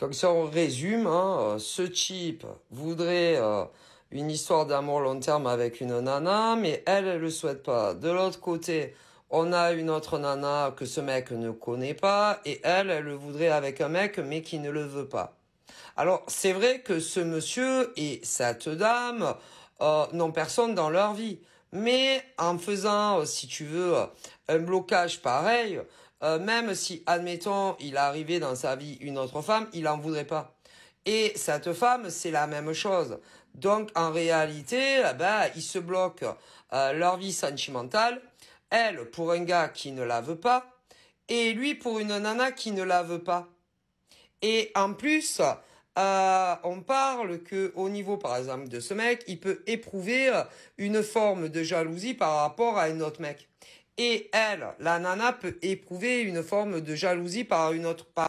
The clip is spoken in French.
Donc si on résume, hein, euh, ce type voudrait euh, une histoire d'amour long terme avec une nana, mais elle, elle le souhaite pas. De l'autre côté, on a une autre nana que ce mec ne connaît pas, et elle, elle le voudrait avec un mec, mais qui ne le veut pas. Alors, c'est vrai que ce monsieur et cette dame euh, n'ont personne dans leur vie. Mais en faisant, euh, si tu veux, euh, un blocage pareil, euh, même si, admettons, il arrivait dans sa vie une autre femme, il en voudrait pas. Et cette femme, c'est la même chose. Donc, en réalité, eh ben, ils se bloquent leur vie sentimentale. Elle, pour un gars qui ne la veut pas. Et lui, pour une nana qui ne la veut pas. Et en plus, euh, on parle que au niveau par exemple de ce mec, il peut éprouver euh, une forme de jalousie par rapport à un autre mec. Et elle, la nana peut éprouver une forme de jalousie par une autre par